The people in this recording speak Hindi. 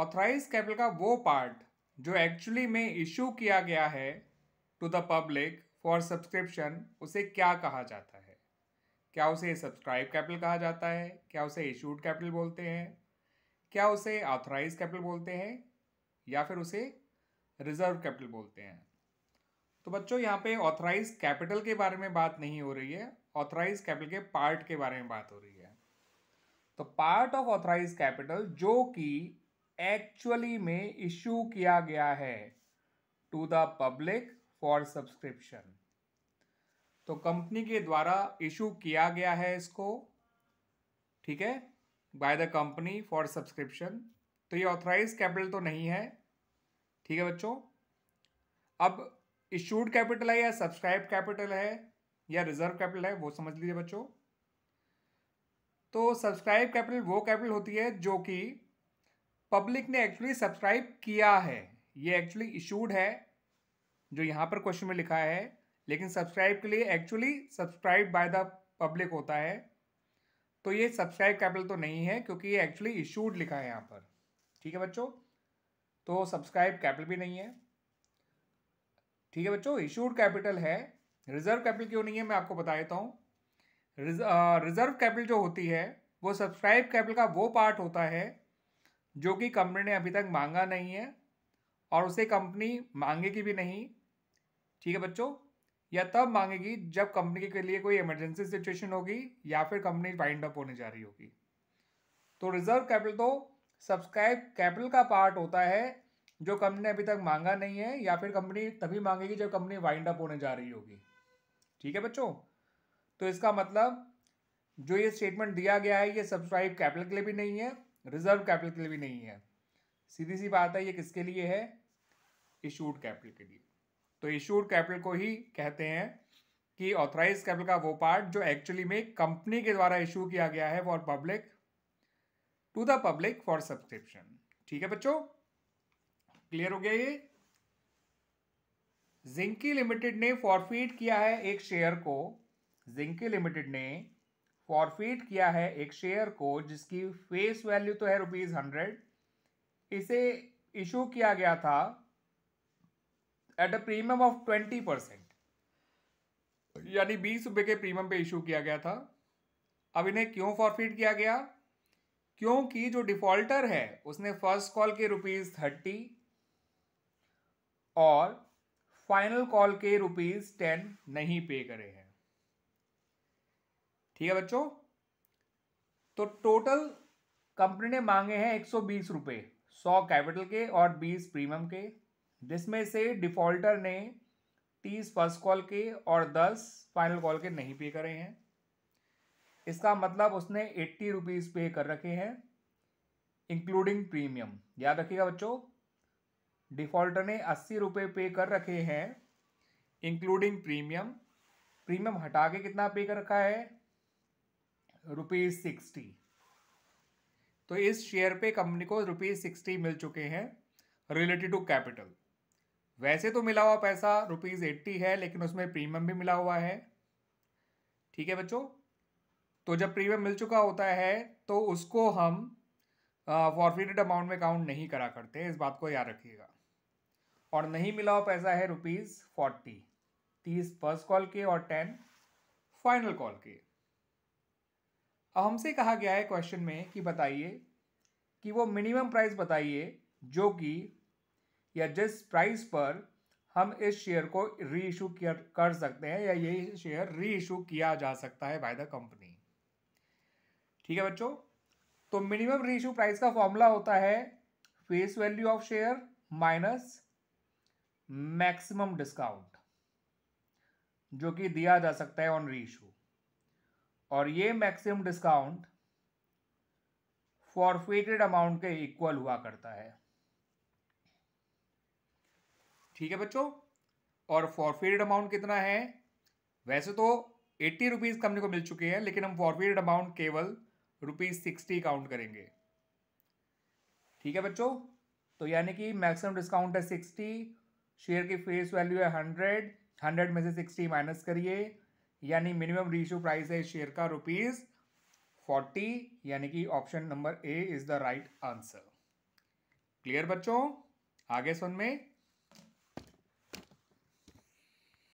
ऑथराइज कैपिटल का वो पार्ट जो एक्चुअली में इशू किया गया है to the public for subscription उसे क्या कहा जाता है क्या उसे सब्सक्राइब कैपिटल कहा जाता है क्या उसे इशूड कैपिटल बोलते हैं क्या उसे ऑथराइज कैपिटल बोलते हैं या फिर उसे रिजर्व कैपिटल बोलते हैं तो बच्चों यहाँ पे ऑथराइज कैपिटल के बारे में बात नहीं हो रही है ऑथराइज कैपिटल के पार्ट के बारे में बात हो रही है तो पार्ट ऑफ ऑथराइज कैपिटल जो कि एक्चुअली में इशू किया गया है to the public for subscription तो कंपनी के द्वारा इशू किया गया है इसको ठीक है by the company for subscription तो ये ऑथराइज कैपिटल तो नहीं है ठीक है बच्चों अब इशूड कैपिटल है या सब्सक्राइब कैपिटल है या रिजर्व कैपिटल है वो समझ लीजिए बच्चों तो सब्सक्राइब कैपिटल वो कैपिटल होती है जो कि पब्लिक ने एक्चुअली सब्सक्राइब किया है ये एक्चुअली इशूड है जो यहाँ पर क्वेश्चन में लिखा है लेकिन सब्सक्राइब के लिए actually subscribe by the public होता है तो ये सब्सक्राइब कैपिटल तो नहीं है क्योंकि ये एक्चुअली इशूड लिखा है यहाँ पर ठीक है बच्चों तो सब्सक्राइब कैपिटल भी नहीं है ठीक है बच्चों इशूड कैपिटल है रिजर्व कैपिटल क्यों नहीं है मैं आपको बता देता हूँ रिजर्व कैपिटल जो होती है वो सब्सक्राइब कैपिटल का वो पार्ट होता है जो कि कंपनी ने अभी तक मांगा नहीं है और उसे कंपनी मांगेगी भी नहीं ठीक है बच्चों या तब मांगेगी जब कंपनी के लिए कोई इमरजेंसी सिचुएशन होगी या फिर कंपनी वाइंड अप होने जा रही होगी तो रिजर्व कैपिटल तो सब्सक्राइब कैपिटल का पार्ट होता है जो कंपनी ने अभी तक मांगा नहीं है या फिर कंपनी तभी मांगेगी जब कंपनी वाइंड अप होने जा रही होगी ठीक है बच्चों तो इसका मतलब जो ये स्टेटमेंट दिया गया है ये सब्सक्राइब कैपिटल के लिए भी नहीं है रिजर्व कैपिटल के लिए भी नहीं है सीधी सी बात है ये किसके लिए है इशूड कैपिटल के लिए तो इशूड कैपिटल को ही कहते हैं कि ऑथराइज कैपिटल का वो पार्ट जो एक्चुअली में कंपनी के द्वारा इशू किया गया है for public to the public for subscription ठीक है बच्चों क्लियर हो गया ये जिंकी लिमिटेड ने फॉरफीट किया है एक शेयर को जिंकी लिमिटेड ने फॉरफिट किया है एक शेयर को जिसकी फेस वैल्यू तो है रुपीज़ हंड्रेड इसे इशू किया गया था at a premium of twenty percent यानी बीस रुपए के प्रीमियम पे इशू किया गया था अब इन्हें क्यों फॉरफिट किया गया क्योंकि जो डिफॉल्टर है उसने फर्स्ट कॉल के रुपीज़ थर्टी और फाइनल कॉल के रुपीज़ टेन नहीं पे करे हैं ठीक है बच्चों तो टोटल कंपनी ने मांगे हैं एक सौ बीस रुपये सौ कैपिटल के और बीस प्रीमियम के जिसमें से डिफॉल्टर ने तीस फर्स्ट कॉल के और दस फाइनल कॉल के नहीं पे करे हैं इसका मतलब उसने एट्टी रुपीज़ पे कर रखे हैं इंक्लूडिंग प्रीमियम याद रखिएगा बच्चों डिफ़ॉल्टर ने अस्सी रुपये पे कर रखे हैं इंक्लूडिंग प्रीमियम प्रीमियम हटा के कितना पे कर रखा है रुपीज़ सिक्सटी तो इस शेयर पे कंपनी को रुपीज़ सिक्सटी मिल चुके हैं रिलेटेड टू कैपिटल वैसे तो मिला हुआ पैसा रुपीज़ एट्टी है लेकिन उसमें प्रीमियम भी मिला हुआ है ठीक है बच्चों तो जब प्रीमियम मिल चुका होता है तो उसको हम फॉरफिटेड अमाउंट में काउंट नहीं करा करते इस बात को याद रखिएगा और नहीं मिला हुआ पैसा है रुपीज़ फोर्टी तीस फर्स्ट कॉल के और टेन फाइनल कॉल के अब हमसे कहा गया है क्वेश्चन में कि बताइए कि वो मिनिमम प्राइस बताइए जो कि या जिस प्राइस पर हम इस शेयर को री इशू कर सकते हैं या यही शेयर री इशू किया जा सकता है बाय द कंपनी ठीक है बच्चों तो मिनिमम री इशू प्राइस का फॉर्मूला होता है face value of share minus maximum discount जो कि दिया जा सकता है ऑन री इशू और ये मैक्सिमम डिस्काउंट फॉरफेटेड अमाउंट के इक्वल हुआ करता है ठीक है बच्चों और फॉरफेटेड अमाउंट कितना है वैसे तो एट्टी रुपीज़ कंपनी को मिल चुके हैं लेकिन हम फॉरफेटेड अमाउंट केवल रुपीज़ सिक्सटी काउंट करेंगे ठीक है बच्चों तो यानी कि मैक्सिमम डिस्काउंट है सिक्सटी शेयर की फेस वैल्यू है हंड्रेड हंड्रेड में से सिक्सटी माइनस करिए यानी मिनिमम रीशू प्राइस है शेयर का रुपीज़ फोर्टी यानी कि option number A is the right answer clear बच्चों आगे सुन में